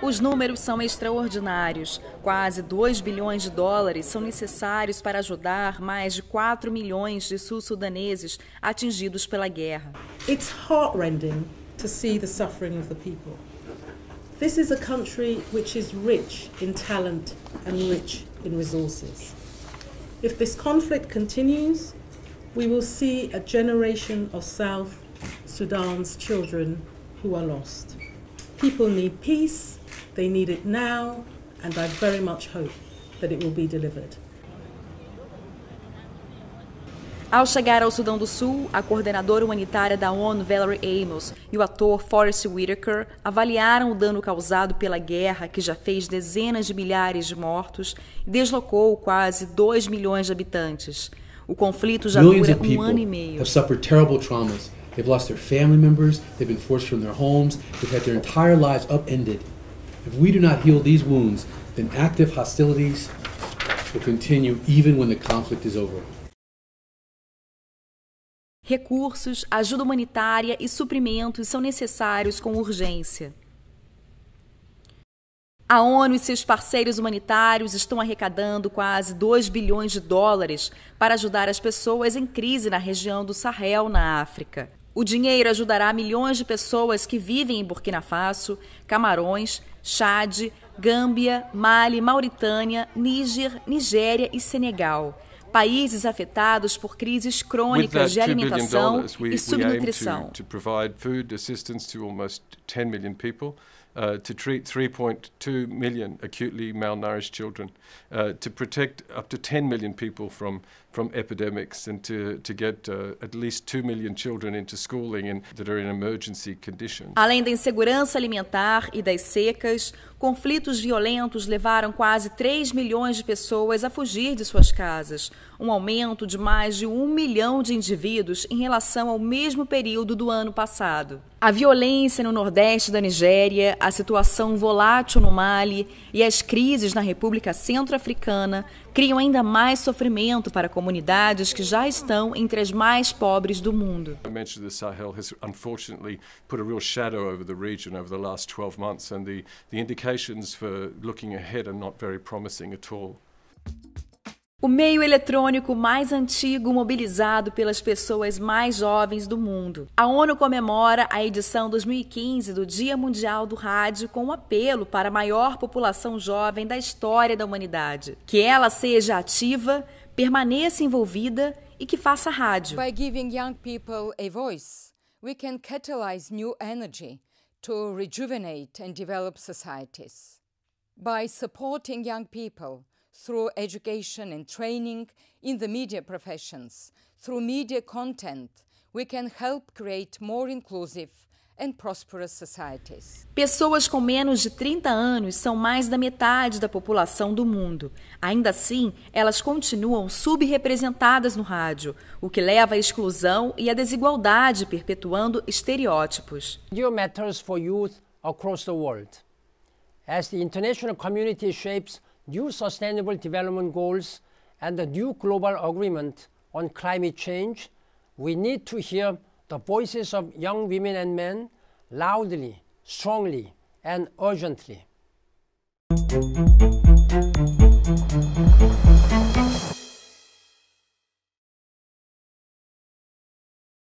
Os números são extraordinários. Quase 2 bilhões de dólares são necessários para ajudar mais de 4 milhões de sul-sudaneses atingidos pela guerra. It's heartrending to see the suffering of the people. This is a country which is rich in talent and rich in resources. If this conflict continues, we will see a generation of South Sudan's children who are lost. People need peace, they need it now, and I very much hope that it will be delivered. Ao chegar ao Sudão do Sul, a coordenadora humanitária da ONU, Valerie Amos, e o ator Forrest Whitaker avaliaram o dano causado pela guerra, que já fez dezenas de milhares de mortos e deslocou quase 2 milhões de habitantes. O conflito já Millions dura um ano e meio. Have suffered terrible traumas. They've lost their family members, they've been forced from their homes, they've had their entire lives upended. If we do not heal these wounds, then active hostilities will continue even when the conflict is over. Recursos, ajuda humanitária e suprimentos são necessários com urgência. A ONU e seus parceiros humanitários estão arrecadando quase 2 bilhões de dólares para ajudar as pessoas em crise na região do Sahel, na África. O dinheiro ajudará milhões de pessoas que vivem em Burkina Faso, Camarões, Chad, Gâmbia, Mali, Mauritânia, Níger, Nigéria e Senegal países afetados por crises crônicas de alimentação e subnutrição. uh, to treat 3.2 million acutely malnourished children, uh, to protect up to 10 million people from from epidemics and to, to get uh, at least 2 million children into schooling in, that are in emergency condition. Além da insegurança alimentar e das secas, conflitos violentos levaram quase 3 milhões de pessoas a fugir de suas casas, um aumento de mais de 1 milhão de indivíduos em relação ao mesmo período do ano passado. A violência no nordeste da Nigéria, a situação volátil no Mali e as crises na República Centro-Africana criam ainda mais sofrimento para a comunidade comunidades que já estão entre as mais pobres do mundo. The indications for looking ahead are not very promising at all. O meio eletrônico mais antigo mobilizado pelas pessoas mais jovens do mundo. A ONU comemora a edição 2015 do Dia Mundial do Rádio com um apelo para a maior população jovem da história da humanidade. Que ela seja ativa, permaneça envolvida e que faça rádio. By giving young people a voice, we can catalyze new energy to rejuvenate and develop societies. By supporting young people, through education and training in the media professions, through media content, we can help create more inclusive and prosperous societies. Pessoas com menos de 30 anos são mais da metade da população do mundo. Ainda assim, elas continuam subrepresentadas no rádio, o que leva à exclusão e à desigualdade, perpetuando estereótipos. Radio matters for youth across the world. As the international community shapes new sustainable development goals and the new global agreement on climate change, we need to hear the voices of young women and men loudly, strongly, and urgently.